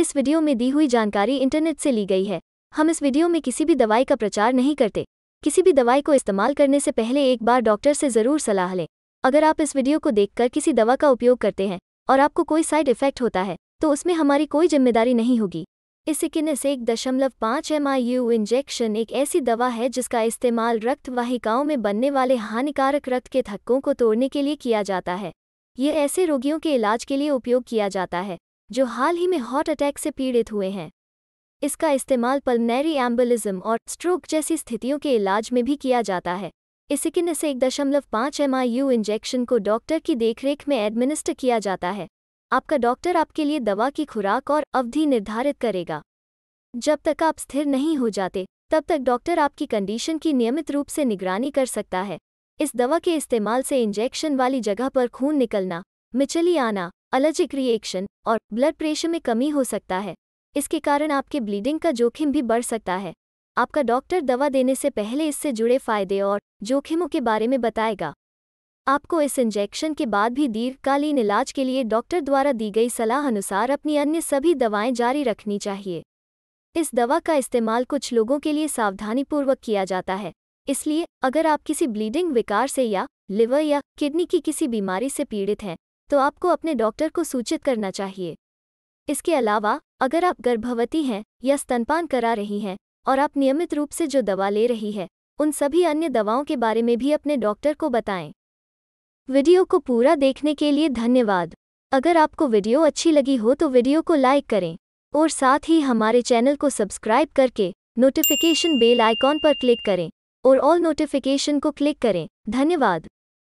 इस वीडियो में दी हुई जानकारी इंटरनेट से ली गई है हम इस वीडियो में किसी भी दवाई का प्रचार नहीं करते किसी भी दवाई को इस्तेमाल करने से पहले एक बार डॉक्टर से ज़रूर सलाह लें अगर आप इस वीडियो को देखकर किसी दवा का उपयोग करते हैं और आपको कोई साइड इफेक्ट होता है तो उसमें हमारी कोई जिम्मेदारी नहीं होगी इस से एक दशमलव पाँच एम इंजेक्शन एक ऐसी दवा है जिसका इस्तेमाल रक्त वाहिकाओं में बनने वाले हानिकारक रक्त के थक्कों को तोड़ने के लिए किया जाता है ये ऐसे रोगियों के इलाज के लिए उपयोग किया जाता है जो हाल ही में हार्ट अटैक से पीड़ित हुए हैं इसका इस्तेमाल पल्मनरी एम्बुलिज्म और स्ट्रोक जैसी स्थितियों के इलाज में भी किया जाता है इसिकिन से एक दशमलव पाँच एम इंजेक्शन को डॉक्टर की देखरेख में एडमिनिस्टर किया जाता है आपका डॉक्टर आपके लिए दवा की खुराक और अवधि निर्धारित करेगा जब तक आप स्थिर नहीं हो जाते तब तक डॉक्टर आपकी कंडीशन की नियमित रूप से निगरानी कर सकता है इस दवा के इस्तेमाल से इंजेक्शन वाली जगह पर खून निकलना मिचली आना अलर्जिक रिएक्शन और ब्लड प्रेशर में कमी हो सकता है इसके कारण आपके ब्लीडिंग का जोखिम भी बढ़ सकता है आपका डॉक्टर दवा देने से पहले इससे जुड़े फायदे और जोखिमों के बारे में बताएगा आपको इस इंजेक्शन के बाद भी दीर्घकालीन इलाज के लिए डॉक्टर द्वारा दी गई सलाह अनुसार अपनी अन्य सभी दवाएं जारी रखनी चाहिए इस दवा का इस्तेमाल कुछ लोगों के लिए सावधानीपूर्वक किया जाता है इसलिए अगर आप किसी ब्लीडिंग विकार से या लिवर या किडनी की किसी बीमारी से पीड़ित हैं तो आपको अपने डॉक्टर को सूचित करना चाहिए इसके अलावा अगर आप गर्भवती हैं या स्तनपान करा रही हैं और आप नियमित रूप से जो दवा ले रही है उन सभी अन्य दवाओं के बारे में भी अपने डॉक्टर को बताएं वीडियो को पूरा देखने के लिए धन्यवाद अगर आपको वीडियो अच्छी लगी हो तो वीडियो को लाइक करें और साथ ही हमारे चैनल को सब्सक्राइब करके नोटिफिकेशन बेल आइकॉन पर क्लिक करें और ऑल नोटिफिकेशन को क्लिक करें धन्यवाद